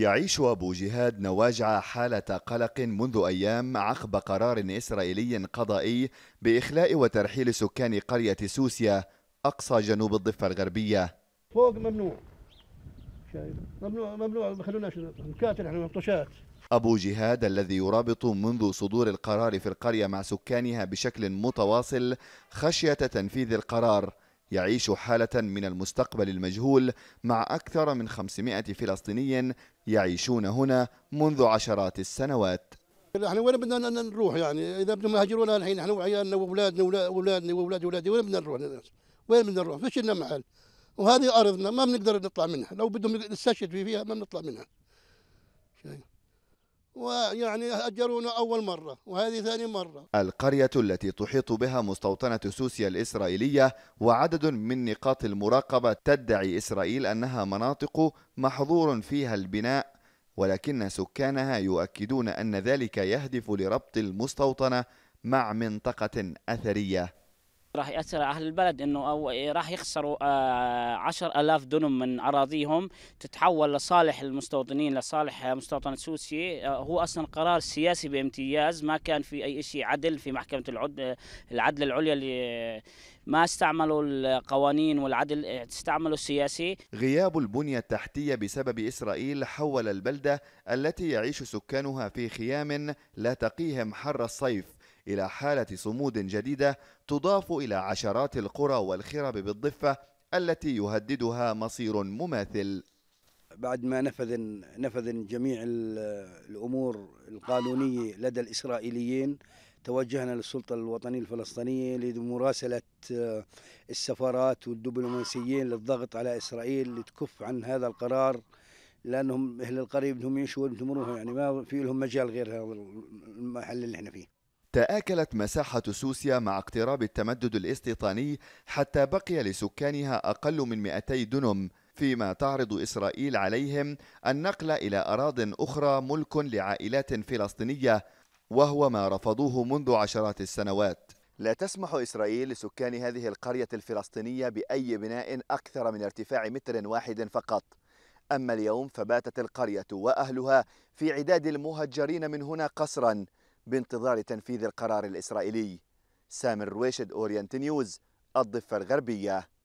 يعيش أبو جهاد نواجع حالة قلق منذ أيام عقب قرار إسرائيلي قضائي بإخلاء وترحيل سكان قرية سوسيا أقصى جنوب الضفة الغربية فوق ممنوع شايف ممنوع ممنوع ما خلوناش نكاتل احنا مطشات أبو جهاد الذي يرابط منذ صدور القرار في القرية مع سكانها بشكل متواصل خشية تنفيذ القرار يعيش حالة من المستقبل المجهول مع أكثر من 500 فلسطيني يعيشون هنا منذ عشرات السنوات احنا وين بدنا نروح يعني اذا بدهم يهاجرونا الحين احنا وعيالنا واولادنا واولادنا واولاد اولادي وين بدنا نروح وين بدنا نروح؟ فيش لنا محل وهذه ارضنا ما بنقدر نطلع منها لو بدهم نستشهد فيها ما بنطلع منها شايف ويعني أجرونا أول مرة وهذه ثاني مرة القرية التي تحيط بها مستوطنة سوسيا الإسرائيلية وعدد من نقاط المراقبة تدعي إسرائيل أنها مناطق محظور فيها البناء ولكن سكانها يؤكدون أن ذلك يهدف لربط المستوطنة مع منطقة أثرية راح ياثر على اهل البلد انه أو راح يخسروا 10000 آه، دونم من اراضيهم تتحول لصالح المستوطنين لصالح مستوطن سوسي آه، هو اصلا قرار سياسي بامتياز ما كان في اي شيء عدل في محكمه العدل العليا اللي ما استعملوا القوانين والعدل استعملوا السياسي غياب البنية التحتية بسبب إسرائيل حول البلدة التي يعيش سكانها في خيام لا تقيهم حر الصيف إلى حالة صمود جديدة تضاف إلى عشرات القرى والخرب بالضفة التي يهددها مصير مماثل بعد ما نفذ نفذ جميع الامور القانونيه لدى الاسرائيليين توجهنا للسلطه الوطنيه الفلسطينيه لمراسله آه، السفارات والدبلوماسيين للضغط على اسرائيل لتكف عن هذا القرار لانهم اهل القريب بدهم يعيشوا يروحوا يعني ما في لهم مجال غير هذا المحل اللي احنا فيه تآكلت مساحة سوسيا مع اقتراب التمدد الاستيطاني حتى بقي لسكانها أقل من 200 دنم فيما تعرض إسرائيل عليهم النقل إلى أراض أخرى ملك لعائلات فلسطينية وهو ما رفضوه منذ عشرات السنوات لا تسمح إسرائيل لسكان هذه القرية الفلسطينية بأي بناء أكثر من ارتفاع متر واحد فقط أما اليوم فباتت القرية وأهلها في عداد المهجرين من هنا قصرا بانتظار تنفيذ القرار الإسرائيلي سامر رويشد أورينت نيوز الضفة الغربية